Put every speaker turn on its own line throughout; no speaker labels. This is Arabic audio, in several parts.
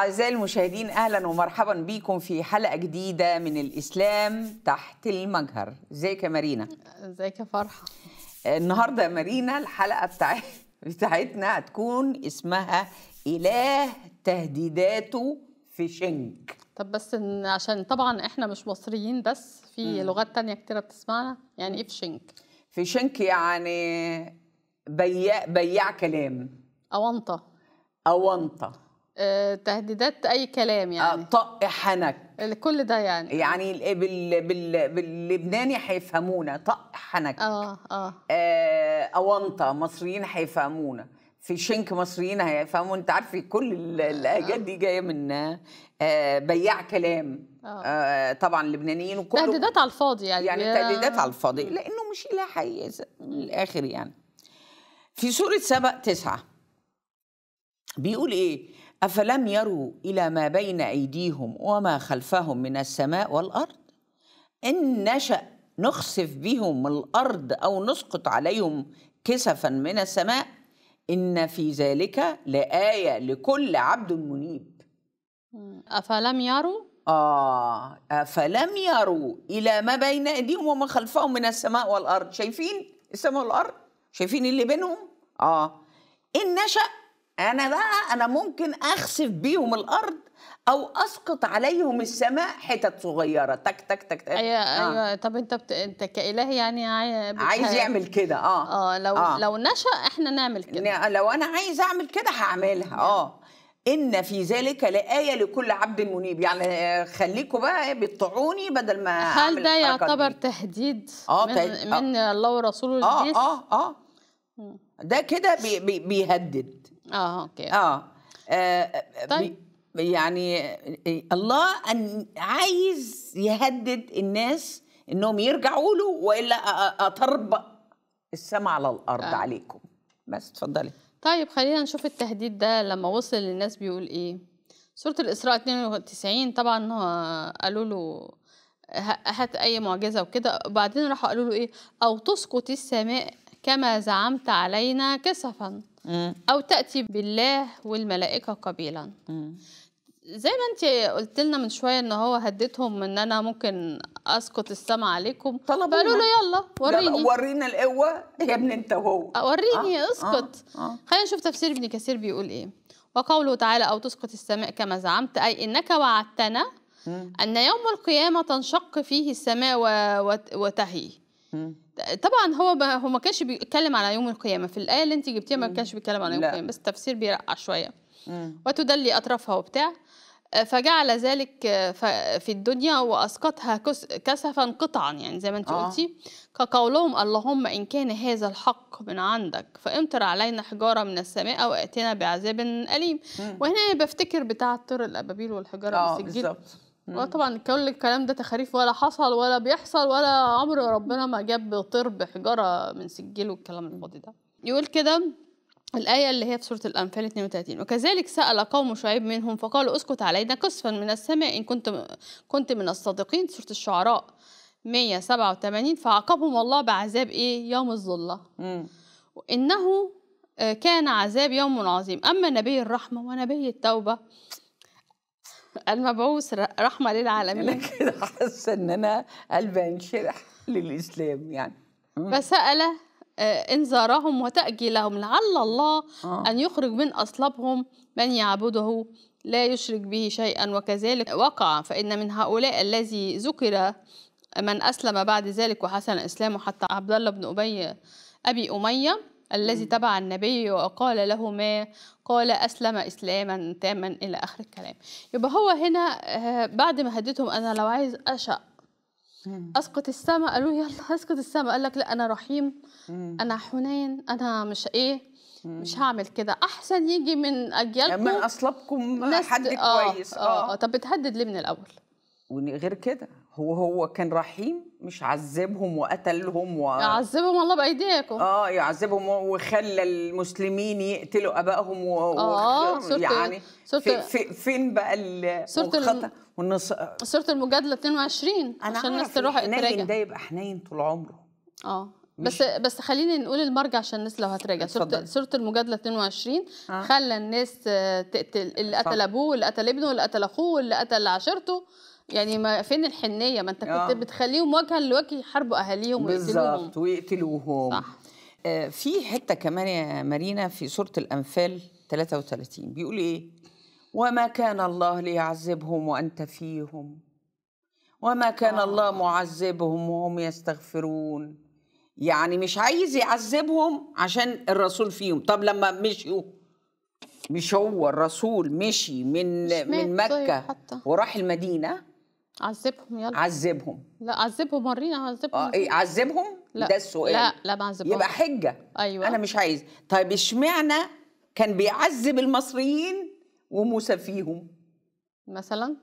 أعزائي المشاهدين أهلا ومرحبا بكم في حلقة جديدة من الإسلام تحت المجهر ازيك يا مارينا
ازيك يا فرحة
النهاردة يا مارينا الحلقة بتاعت... بتاعتنا هتكون اسمها إله تهديداته في شنك
طب بس إن عشان طبعا احنا مش مصريين بس في م. لغات تانية كتيرة بتسمعنا يعني ايه في شنك
في شنك يعني بياع بياع كلام أونطة أونطة
آه، تهديدات اي كلام يعني آه، طق حنك كل ده يعني
يعني بال بال باللبناني هيفهمونا طق حنك اه اه, آه، اونطه مصريين هيفهمونا في شنك مصريين هيفهموا انت عارفه كل الاجيال دي جايه من بياع كلام
آه
طبعا اللبنانيين وكله
تهديدات على الفاضي يعني يعني تهديدات على الفاضي لانه مش لا حقيقه
من الاخر يعني في سوره سبق تسعه بيقول ايه أفلم يروا إلى ما بين أيديهم وما خلفهم من السماء والأرض إن نشأ نخسف بهم الأرض أو نسقط عليهم كسفا من السماء إن في ذلك لآية لكل عبد منيب
أفلم يروا
آه أفلم يروا إلى ما بين أيديهم وما خلفهم من السماء والأرض شايفين السماء والأرض شايفين اللي بينهم آه إن نشأ انا بقى انا ممكن اخسف بيهم الارض او اسقط عليهم السماء حتت صغيره تك تك تك, تك. ايوه آه. ايوه
طب انت بت... انت كاله يعني عايز يعمل كده اه اه لو آه. لو نشا احنا نعمل كده لو انا عايز اعمل كده
هعملها اه ان في ذلك لايه لكل عبد منيب يعني خليكم بقى إيه، بتطيعوني بدل ما هل ده يعتبر
دي. تهديد آه من, آه. من آه. الله ورسوله اه اه
اه ده كده بي بي بيهدد اه اوكي اه, آه, آه،, آه، طيب يعني آه، الله أن عايز يهدد الناس انهم يرجعوا له والا اطربق السماء على الارض آه. عليكم بس اتفضلي
طيب خلينا نشوف التهديد ده لما وصل للناس بيقول ايه سورة الإسراء 92 طبعا قالوا له هات أي معجزة وكده وبعدين راحوا قالوا له إيه أو تسقط السماء كما زعمت علينا كسفا أو تأتي بالله والملائكة قبيلا زي ما انت قلت لنا من شويه ان هو هددهم ان انا ممكن اسقط السما عليكم طلبوا قالوا له يلا وريني ورينا
القوه يا ابن انت وهو آه، وريني آه اسقط
آه آه خلينا نشوف تفسير ابن كثير بيقول ايه وقوله تعالى او تسقط السماء كما زعمت اي انك وعدتنا ان يوم القيامه تنشق فيه السماء وتهي طبعا هو ما هو ما كانش بيتكلم على يوم القيامه في الايه اللي انت جبتيها ما كانش بيتكلم على يوم لا. القيامه بس التفسير بيرقع شويه وتدلي اطرافها وبتاع آه، فجعل ذلك آه، في الدنيا واسقطها كسفا قطعا يعني زي ما انت آه. قلتي كقولهم اللهم ان كان هذا الحق من عندك فامطر علينا حجاره من السماء واتنا بعذاب اليم وهنا بفتكر بتاع طر الابابيل والحجاره آه بالظبط وطبعا كل الكلام ده تخاريف ولا حصل ولا بيحصل ولا عمر ربنا ما جاب طير بحجاره من سجله والكلام الفاضي ده يقول كده الآية اللي هي في سورة الأنفال 32 وكذلك سأل قوم شعيب منهم فقالوا اسكت علينا كسفا من السماء إن كنت كنت من الصادقين سورة الشعراء 187 فعاقبهم الله بعذاب إيه يوم الظلة إنه آه، كان عذاب يوم عظيم أما نبي الرحمة ونبي التوبة المبعوث رحمة للعالمين أنا
كده حاسة إن أنا قلبي هينشرح للإسلام يعني
فسأل آه، إنذارهم وتأجيلهم لعل الله آه. أن يخرج من أصلابهم من يعبده لا يشرك به شيئا وكذلك وقع فإن من هؤلاء الذي ذكر من أسلم بعد ذلك وحسن إسلامه حتى عبد الله بن أبي أبي أمية الذي تبع النبي وقال له ما قال أسلم إسلاما تاما إلى آخر الكلام يبقى هو هنا آه، بعد ما هديتهم أنا لو عايز أشق اسقط السماء قالوا يلا اسقط السماء قال لك لا انا رحيم انا حنين انا مش ايه مش هعمل كده احسن يجي من اجيالكم يعني من اصلابكم حد آه، كويس اه, آه, آه, آه طب بتهدد ليه من الاول
وغير كده هو هو كان رحيم مش عذبهم وقتلهم و...
يعذبهم الله بايديكم اه
يعذبهم وخلى المسلمين يقتلوا ابائهم و... آه يعني سورة يعني سورة في... في... فين بقى ال... صورة الم...
والنص... سورة المجادله 22 أنا عشان الناس تروح تراجع ده يبقى
حنين طول عمره
اه بس بس خلينا نقول المرجع عشان الناس لو هتراجع سوره المجادله 22 آه. خلى الناس تقتل اللي قتل ابوه واللي قتل ابنه واللي قتل اخوه واللي قتل عشيرته يعني ما فين الحنيه ما انت كنت آه. بتخليهم وجها لوجه يحاربوا اهاليهم ويقتلوهم بالظبط
ويقتلوهم صح آه في حته كمان يا مارينا في سوره الانفال 33 بيقول ايه وما كان الله ليعذبهم وانت فيهم وما كان آه. الله معذبهم وهم يستغفرون يعني مش عايز يعذبهم عشان الرسول فيهم طب لما مشيوا مش هو الرسول مشي من من مكه طيب حتى. وراح المدينه
عذبهم يلا عذبهم لا عذبهم ورينا عذبهم اه ايه عذبهم لا ده السؤال لا لا ما عذبهم يبقى
حجه ايوه انا مش عايز طيب اشمعنى كان بيعذب المصريين وموسى فيهم مثلا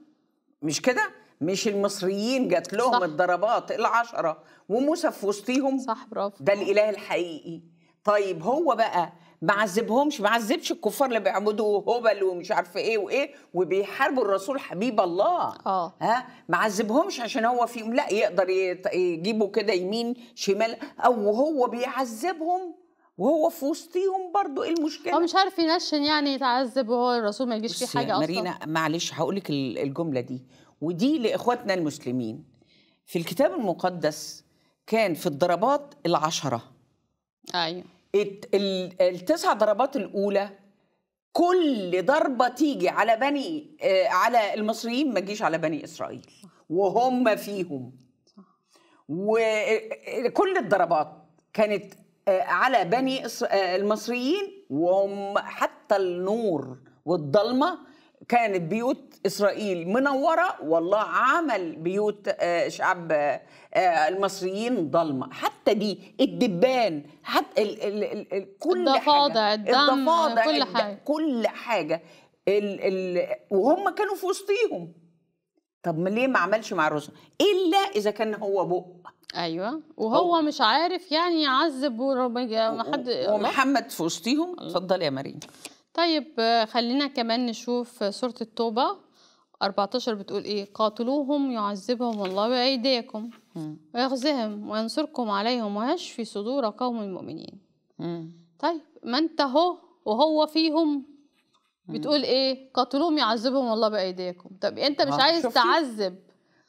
مش كده مش المصريين جات لهم صح. الضربات العشرة وموسى في وسطيهم صح برافو ده الاله الحقيقي طيب هو بقى بعذبهمش بعذبش الكفار اللي بيعبدوا هبل ومش عارفه ايه وايه وبيحاربوا الرسول حبيب الله اه ها بعذبهمش عشان هو فيهم لا يقدر يجيبه كده يمين شمال او هو بيعذبهم وهو في وسطيهم برضو ايه المشكله
هو مش عارف ينشن يعني يتعذب وهو الرسول ما يجيش فيه حاجه مارينا اصلا مارينا
معلش هقول لك الجمله دي ودي لاخواتنا المسلمين في الكتاب المقدس كان في الضربات العشره ايوه التسع ضربات الاولى كل ضربه تيجي على بني آه، على المصريين ما تجيش على بني اسرائيل وهم فيهم وكل آه، الضربات كانت آه، على بني المصريين وهم حتى النور والضلمه كانت بيوت اسرائيل منوره والله عمل بيوت آه، شعب آه، آه، المصريين ضلمه حتى دي الدبان حتى ال ال ال ال كل
الضفادع الدم الضفادع كل حاجه
كل حاجه ال ال وهم كانوا في وسطيهم طب ليه ما عملش مع الرسل الا اذا كان هو بق ايوه وهو
أوه. مش عارف يعني يعذب ما حد ومحمد
في وسطيهم اتفضلي يا مريم
طيب خلينا كمان نشوف سورة التوبة 14 بتقول ايه قاتلوهم يعذبهم الله بأيديكم ويخزهم وينصركم عليهم ويشفي صدور قوم المؤمنين مم. طيب ما انت هو وهو فيهم بتقول ايه قاتلوهم يعذبهم الله بأيديكم طب انت مش آه. عايز تعذب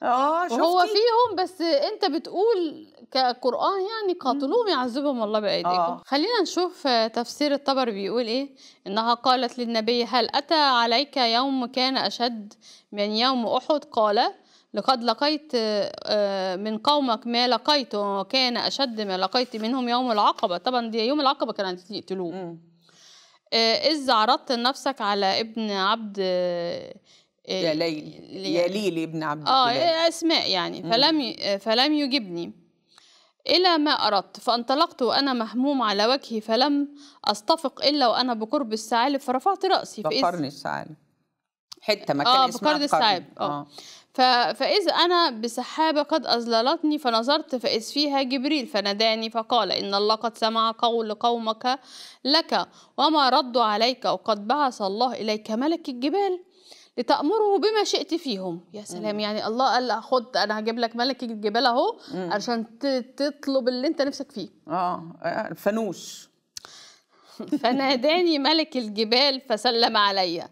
اه شفتي وهو فيهم بس انت بتقول كقرآن يعني قاتلوهم يعذبهم الله بأيديكم آه. خلينا نشوف آه، تفسير الطبر بيقول إيه إنها قالت للنبي هل أتى عليك يوم كان أشد من يوم أحد قال لقد لقيت آه، آه، من قومك ما لقيت وكان أشد ما لقيت منهم يوم العقبة طبعا دي يوم العقبة كانوا يقتلوه إذ عرضت نفسك على ابن عبد يا ليل يا ليل
ابن عبد اه
اسماء يعني فلم فلم يجبني إلى ما أردت فانطلقت وأنا مهموم على وجهي فلم أستفق إلا وأنا بقرب الثعالب فرفعت رأسي فإذ بقرن السعالب حتة مكان آه اسمها بقرن السعالب آه. آه. فإذ أنا بسحابة قد أزللتني فنظرت فإذ فيها جبريل فناداني فقال إن الله قد سمع قول قومك لك وما ردوا عليك وقد بعث الله إليك ملك الجبال لتأمره بما شئت فيهم يا سلام مم. يعني الله قال خد انا هجيب لك ملك الجبال اهو عشان تطلب اللي انت نفسك فيه اه, آه،
فانوس
فناداني ملك الجبال فسلم علي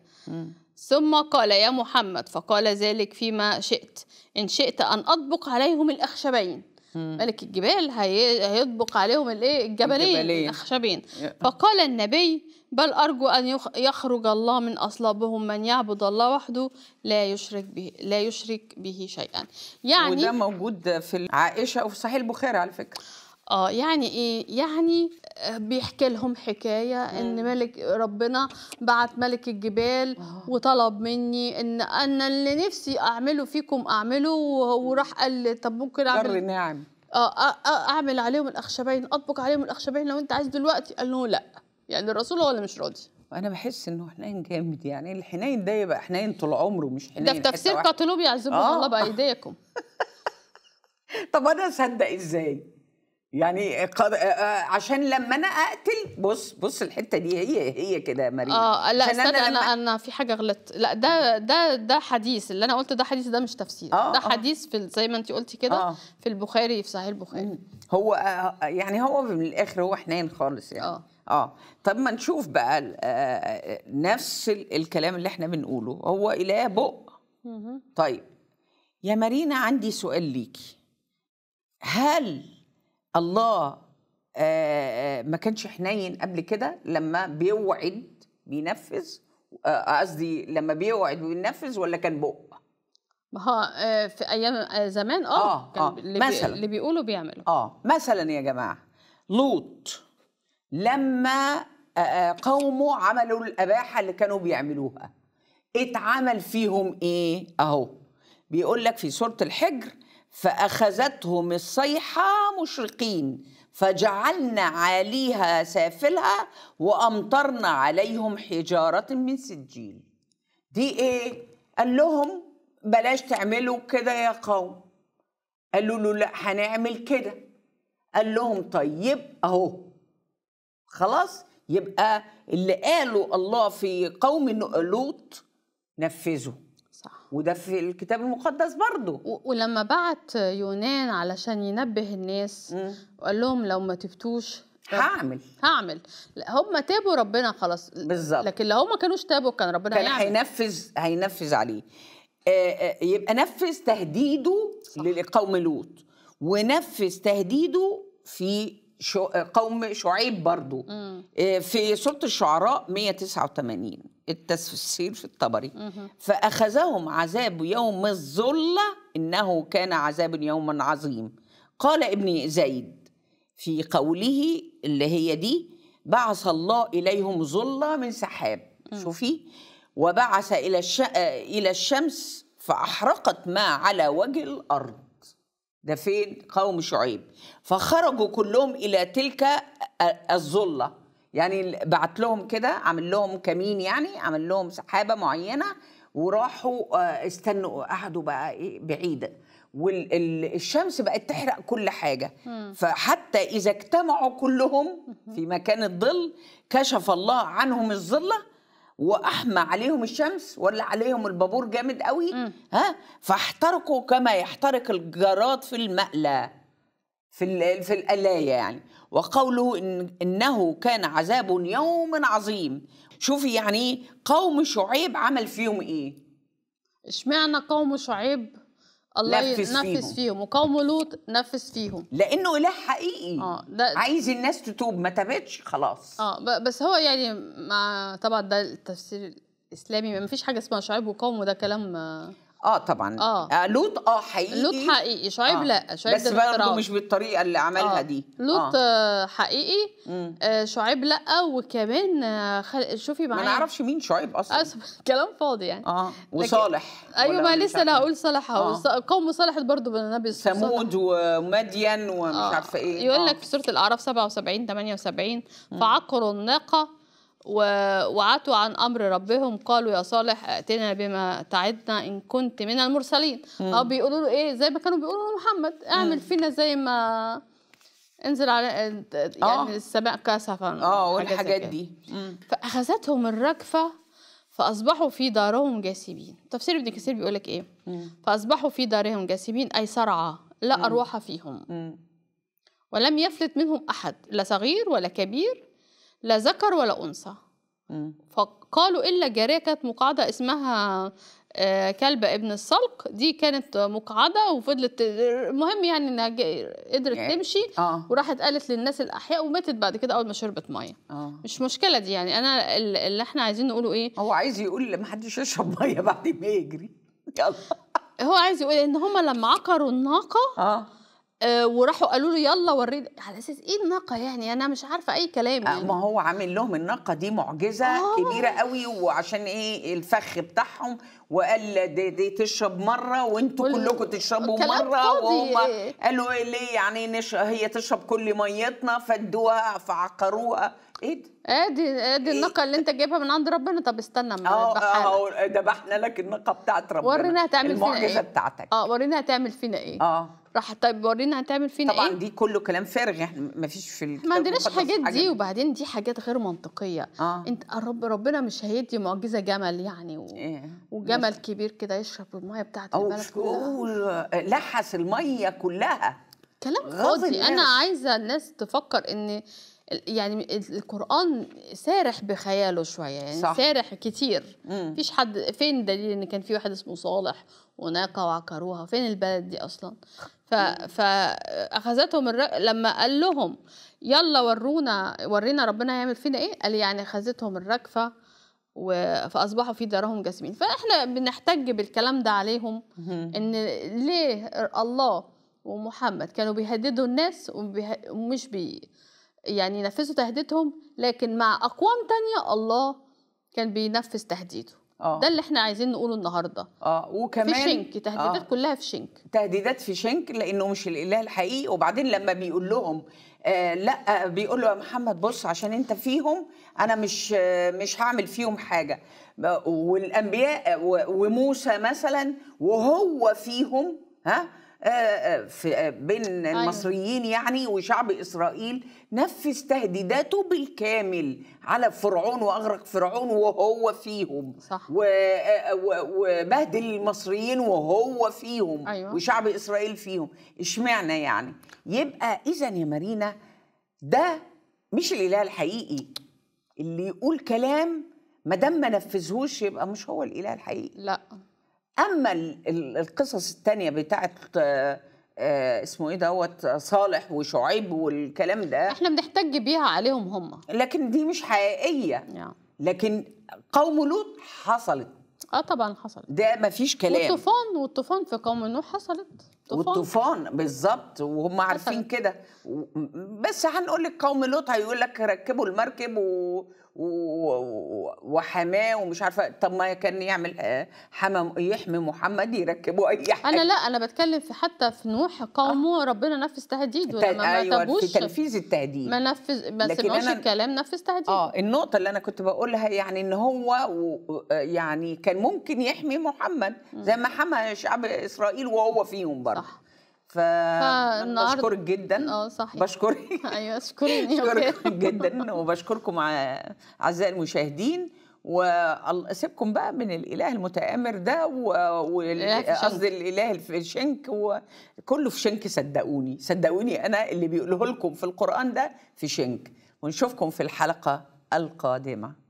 ثم قال يا محمد فقال ذلك فيما شئت إن شئت أن أطبق عليهم الأخشبين ملك الجبال هيطبق عليهم الايه الجبلين, الجبلين. الخشبين فقال النبي بل أرجو أن يخرج الله من أصلابهم من يعبد الله وحده لا يشرك به لا يشرك به شيئا يعني وده موجود في عائشة وفي صحيح البخاري على فكرة اه يعني ايه يعني بيحكي لهم حكاية إن ملك ربنا بعت ملك الجبال آه. وطلب مني إن أنا اللي نفسي أعمله فيكم أعمله وراح قال طب ممكن أعمل در نعم آه، آه، أعمل عليهم الأخشبين أطبق عليهم الأخشبين لو أنت عايز دلوقتي قال له لأ يعني الرسول هو اللي مش راضي وانا بحس انه
حنين جامد يعني الحنين ده يبقى حنين طول عمره مش حنين ده في تفسير قاتلوب يعذبهم آه. الله بايديكم طب انا اصدق ازاي يعني آه، آه، عشان لما انا اقتل بص بص الحته دي هي هي كده مريم اه لا استنى انا لما...
انا في حاجه غلطت لا ده ده ده حديث اللي انا قلت ده حديث ده مش تفسير آه ده آه. حديث في زي ما انت قلتي كده آه في البخاري في صحيح البخاري
هو يعني هو من الاخر هو حنين خالص يعني اه اه طب ما نشوف بقى نفس الكلام اللي احنا بنقوله هو اله بق طيب يا مارينا عندي سؤال ليكي هل الله آه، آه، ما كانش حنين قبل كده لما بيوعد بينفذ آه، قصدي لما بيوعد بينفذ ولا كان بق؟
ها في ايام زمان اه, آه كان آه اللي, مثلا اللي بيقولوا بيعملوا اه مثلا يا جماعه
لوط لما قومه عملوا الاباحه اللي كانوا بيعملوها اتعمل فيهم ايه اهو بيقول لك في سوره الحجر فأخذتهم الصيحة مشرقين فجعلنا عاليها سافلها وأمطرنا عليهم حجارة من سجيل دي إيه؟ قال لهم بلاش تعملوا كده يا قوم قالوا له لا هنعمل كده قال لهم طيب أهو خلاص يبقى اللي قاله الله في قوم لوط نفذوا وده في الكتاب المقدس برضه
ولما بعت يونان علشان ينبه الناس وقال لهم لو ما تبتوش هعمل هعمل هم تابوا ربنا خلاص بالظبط لكن لو هم ما كانوش تابوا كان ربنا كان هيعمل.
هينفذ هينفذ عليه آه، آه، يبقى نفذ تهديده صح. لقوم لوط ونفذ تهديده في شو قوم شعيب برضه آه، في سوره الشعراء 189 التفسير في الطبري فأخذهم عذاب يوم الظلة إنه كان عذاب يوما عظيم قال ابن زيد في قوله اللي هي دي بعث الله إليهم ظلة من سحاب شوفي وبعث إلى, الش... إلى الشمس فأحرقت ما على وجه الأرض ده فين قوم شعيب فخرجوا كلهم إلى تلك الظلة يعني بعت لهم كده عامل لهم كمين يعني عامل لهم سحابه معينه وراحوا آه، استنوا قعدوا بقى ايه بعيد والشمس بقت تحرق كل حاجه فحتى اذا اجتمعوا كلهم في مكان الظل كشف الله عنهم الظله واحمى عليهم الشمس ولا عليهم البابور جامد قوي ها فاحترقوا كما يحترق الجراد في المقلى في في الآية يعني وقوله إن إنه كان عذاب يوم عظيم شوفي يعني قوم شعيب عمل فيهم إيه اشمعنى قوم شعيب الله نفس, نفس فيهم.
فيهم وقوم لوط نفس فيهم لانه اله
حقيقي اه ده عايز الناس تتوب ما تابتش خلاص
اه بس هو يعني مع طبعا ده التفسير الاسلامي ما فيش حاجه اسمها شعيب وقوم وده كلام آه،
اه طبعا آه. آه لوط
اه حقيقي لوط حقيقي شعيب آه. لا شعيب بس برضه مش
بالطريقه اللي عملها آه. دي لوط
آه. حقيقي آه شعيب لا وكمان آه، خل... شوفي معايا ما نعرفش مين
شعيب اصلا
كلام فاضي يعني اه
وصالح ايوه ما لسه انا هقول
صالح آه. قوم صالح برضه بالنبي ثمود
ومدين ومش آه. عارفه ايه يقول آه.
لك في سوره الاعراف 77 78 فعقروا الناقه وعتوا عن امر ربهم قالوا يا صالح اتنا بما تعدنا ان كنت من المرسلين اه بيقولوا له ايه زي ما كانوا بيقولوا محمد اعمل فينا زي ما انزل على يعني أوه. السماء كسفا اه والحاجات دي فاخذتهم الرجفه فاصبحوا في دارهم جاثمين تفسير ابن كثير بيقول لك ايه مم. فاصبحوا في دارهم جاثمين اي صرعى لا مم. ارواح فيهم مم. ولم يفلت منهم احد لا صغير ولا كبير لا ذكر ولا أنثى فقالوا إلا جارية كانت مقعدة اسمها آه، كلبة ابن السلق دي كانت مقعدة وفضلت المهم يعني انها قدرت تمشي آه. وراحت قالت للناس الأحياء وماتت بعد كده أول ما شربت مية آه. مش مشكلة دي يعني أنا اللي احنا عايزين نقوله إيه هو عايز
يقول ما حدش يشرب مية بعد ما يجري يلا
هو عايز يقول إن هما لما عقروا الناقة آه. آه، وراحوا قالوا له يلا وريني على اساس ايه الناقه يعني انا مش عارفه اي كلام آه، يعني. ما هو عامل لهم الناقه دي معجزه آه. كبيره قوي
وعشان ايه الفخ بتاعهم وقال دي, دي تشرب مره وانتوا وال... كلكم تشربوا مره وهم إيه؟ قالوا إيه ليه يعني نش... هي تشرب كل ميتنا
فادوها فعقروها ايه ده؟ ادي آه، ادي إيه؟ الناقه اللي انت جايبها من عند ربنا طب استنى ما اه اه
ذبحنا لك الناقه بتاعت ربنا ورينا هتعمل فينا ايه المعجزه بتاعتك
اه ورينا هتعمل فينا ايه اه راح طيب ورينا هتعمل فينا طبعا ايه طبعا
دي كله كلام فارغ احنا ما فيش في
الكتاب ما عندناش حاجات حاجة. دي وبعدين دي حاجات غير منطقيه آه. انت رب ربنا مش هيدي معجزه جمل يعني و... إيه. وجمل مش. كبير كده يشرب الميه بتاعت أو البلد كلها
لحس الميه كلها
كلام فاضي انا يعني. عايزه الناس تفكر ان يعني القران سارح بخياله شويه يعني صح. سارح كتير مم. مفيش حد فين دليل ان كان في واحد اسمه صالح وناقه وعكروها فين البلد دي اصلا ف... فاخذتهم الر... لما قال لهم يلا ورونا ورينا ربنا هيعمل فينا ايه قال يعني اخذتهم الركفه و... فاصبحوا في دارهم جاسمين فاحنا بنحتج بالكلام ده عليهم مم. ان ليه الله ومحمد كانوا بيهددوا الناس ومش بي يعني نفذوا تهديدهم لكن مع اقوام تانية الله كان بينفذ تهديده آه. ده اللي احنا عايزين نقوله النهارده اه وكمان في شنك تهديدات أوه. كلها في شنك
تهديدات في شنك لانه مش الاله الحقيقي وبعدين لما بيقول لهم آه لا بيقول له يا محمد بص عشان انت فيهم انا مش آه مش هعمل فيهم حاجه والانبياء وموسى مثلا وهو فيهم ها آه، آه، في آه، بين أيوه. المصريين يعني وشعب اسرائيل نفذ تهديداته بالكامل على فرعون واغرق فرعون وهو فيهم صح. وبهدل المصريين وهو فيهم أيوة. وشعب اسرائيل فيهم اشمعنى يعني يبقى اذا يا مارينا ده مش الاله الحقيقي اللي يقول كلام ما دام ما نفذهوش يبقى مش هو الاله الحقيقي لا اما القصص التانية بتاعت آه، آه، اسمه ايه دوت صالح وشعيب والكلام ده
احنا بنحتج بيها عليهم هم لكن دي مش حقيقيه
لكن قوم لوط حصلت
اه طبعا حصلت
ده مفيش كلام
والطوفان والطوفان في قوم نوح حصلت والطوفان
بالظبط وهم عارفين كده بس هنقول لك قوم لوط هيقول لك ركبوا المركب و... وحماه ومش عارفه طب ما كان يعمل آه، حمام يحمي محمد يركبوا اي حاجه انا لا
انا بتكلم في حتى في نوح قومه آه. ربنا نفذ تهديد ولا ما أيوة تبوش في تنفيذ
التهديد ما
نفذ ما سمعوش أنا...
الكلام نفذ تهديد اه النقطه اللي انا كنت بقولها يعني ان هو و... يعني كان ممكن يحمي محمد زي ما حمى شعب اسرائيل وهو فيهم برضه فبشكرك
جدا اه صحيح
بشكرك ايوه اشكريني بشكرك جدا وبشكركم اعزائي المشاهدين واسيبكم بقى من الاله المتامر ده وقصدي الاله في شنك وكله في شنك صدقوني صدقوني انا اللي بيقوله لكم في القران ده في شنك ونشوفكم في الحلقه القادمه